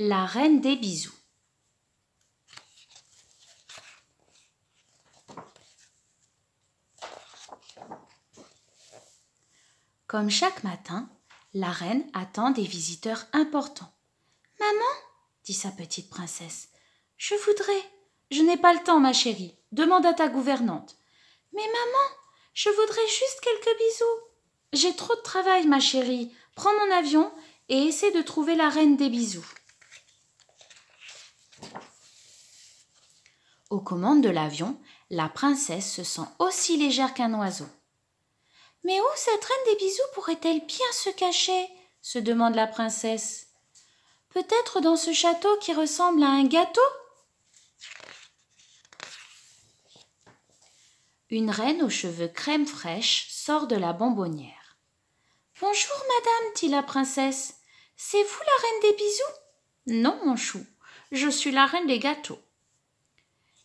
La reine des bisous. Comme chaque matin, la reine attend des visiteurs importants. Maman, dit sa petite princesse, je voudrais. Je n'ai pas le temps, ma chérie. Demande à ta gouvernante. Mais maman, je voudrais juste quelques bisous. J'ai trop de travail, ma chérie. Prends mon avion et essaie de trouver la reine des bisous. Aux commandes de l'avion, la princesse se sent aussi légère qu'un oiseau. Mais où cette reine des bisous pourrait-elle bien se cacher se demande la princesse. Peut-être dans ce château qui ressemble à un gâteau Une reine aux cheveux crème fraîche sort de la bonbonnière. Bonjour, madame, dit la princesse. C'est vous la reine des bisous Non, mon chou, je suis la reine des gâteaux.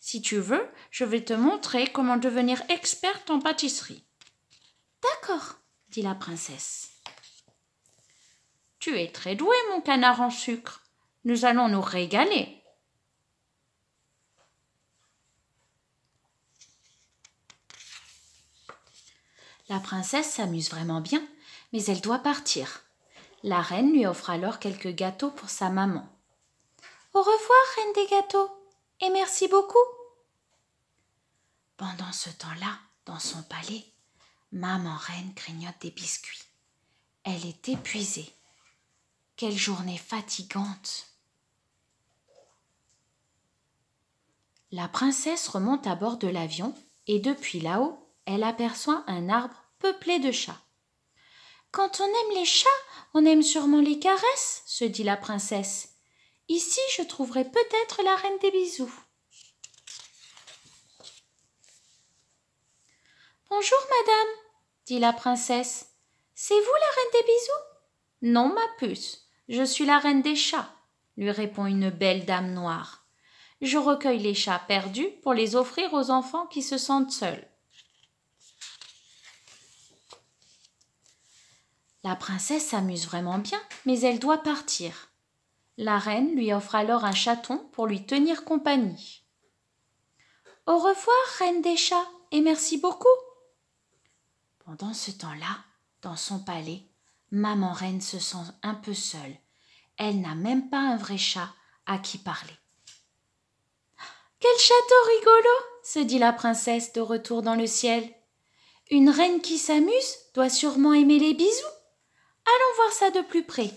Si tu veux, je vais te montrer comment devenir experte en pâtisserie. D'accord, dit la princesse. Tu es très doué, mon canard en sucre. Nous allons nous régaler. La princesse s'amuse vraiment bien, mais elle doit partir. La reine lui offre alors quelques gâteaux pour sa maman. Au revoir, reine des gâteaux, et merci beaucoup. Pendant ce temps-là, dans son palais, maman reine grignote des biscuits. Elle est épuisée. Quelle journée fatigante. La princesse remonte à bord de l'avion et depuis là-haut, elle aperçoit un arbre peuplé de chats. Quand on aime les chats, on aime sûrement les caresses, se dit la princesse. Ici, je trouverai peut-être la reine des bisous. Bonjour, madame, dit la princesse. C'est vous la reine des bisous Non, ma puce, je suis la reine des chats, lui répond une belle dame noire. Je recueille les chats perdus pour les offrir aux enfants qui se sentent seuls. La princesse s'amuse vraiment bien, mais elle doit partir. La reine lui offre alors un chaton pour lui tenir compagnie. Au revoir, reine des chats, et merci beaucoup. Pendant ce temps-là, dans son palais, maman reine se sent un peu seule. Elle n'a même pas un vrai chat à qui parler. Quel château rigolo se dit la princesse de retour dans le ciel. Une reine qui s'amuse doit sûrement aimer les bisous. Allons voir ça de plus près.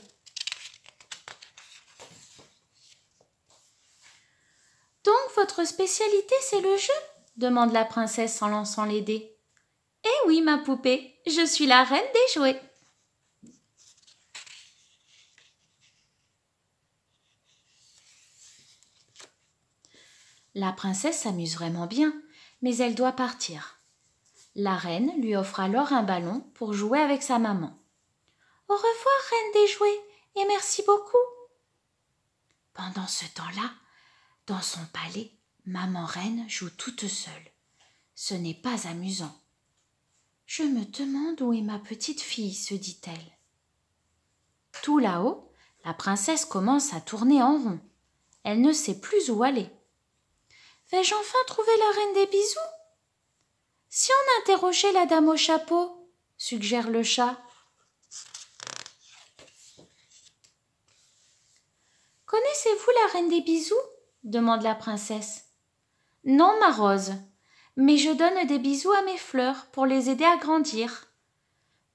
Donc votre spécialité, c'est le jeu demande la princesse en lançant les dés. Eh oui, ma poupée, je suis la reine des jouets. La princesse s'amuse vraiment bien, mais elle doit partir. La reine lui offre alors un ballon pour jouer avec sa maman. Au revoir, reine des jouets, et merci beaucoup. Pendant ce temps-là, dans son palais, maman reine joue toute seule. Ce n'est pas amusant. Je me demande où est ma petite fille, se dit-elle. Tout là-haut, la princesse commence à tourner en rond. Elle ne sait plus où aller. Vais-je enfin trouver la reine des bisous Si on interrogeait la dame au chapeau, suggère le chat. Connaissez-vous la reine des bisous demande la princesse. Non, ma rose, mais je donne des bisous à mes fleurs pour les aider à grandir.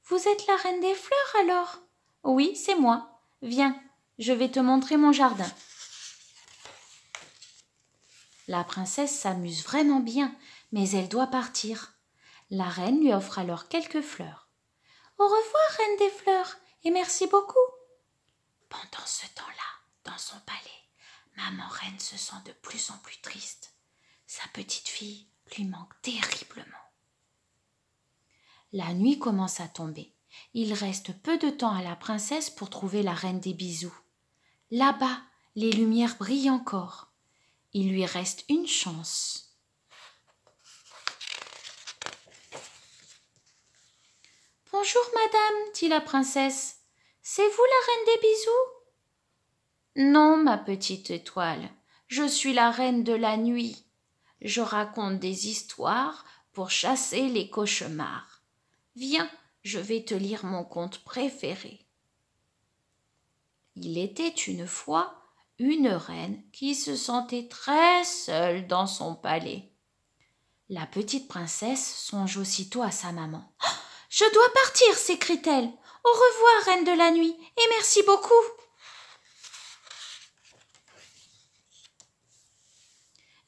Vous êtes la reine des fleurs alors Oui, c'est moi. Viens, je vais te montrer mon jardin. La princesse s'amuse vraiment bien, mais elle doit partir. La reine lui offre alors quelques fleurs. Au revoir, reine des fleurs, et merci beaucoup. Pendant ce temps-là, dans son palais, Maman Reine se sent de plus en plus triste. Sa petite fille lui manque terriblement. La nuit commence à tomber. Il reste peu de temps à la princesse pour trouver la reine des bisous. Là-bas, les lumières brillent encore. Il lui reste une chance. Bonjour, madame, dit la princesse. C'est vous la reine des bisous non, ma petite étoile, je suis la reine de la nuit. Je raconte des histoires pour chasser les cauchemars. Viens, je vais te lire mon conte préféré. Il était une fois une reine qui se sentait très seule dans son palais. La petite princesse songe aussitôt à sa maman. Je dois partir, s'écrie-t-elle. Au revoir, reine de la nuit, et merci beaucoup.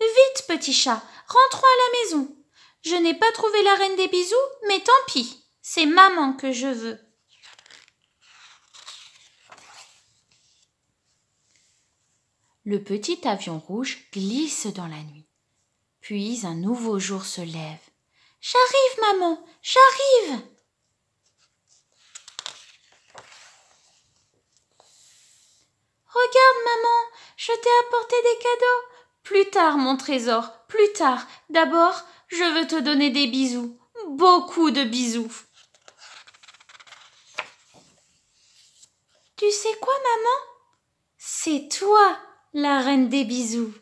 Vite, petit chat, rentrons à la maison. Je n'ai pas trouvé la reine des bisous, mais tant pis. C'est maman que je veux. Le petit avion rouge glisse dans la nuit. Puis un nouveau jour se lève. J'arrive, maman, j'arrive. Regarde, maman, je t'ai apporté des cadeaux. Plus tard, mon trésor, plus tard. D'abord, je veux te donner des bisous. Beaucoup de bisous. Tu sais quoi, maman C'est toi, la reine des bisous.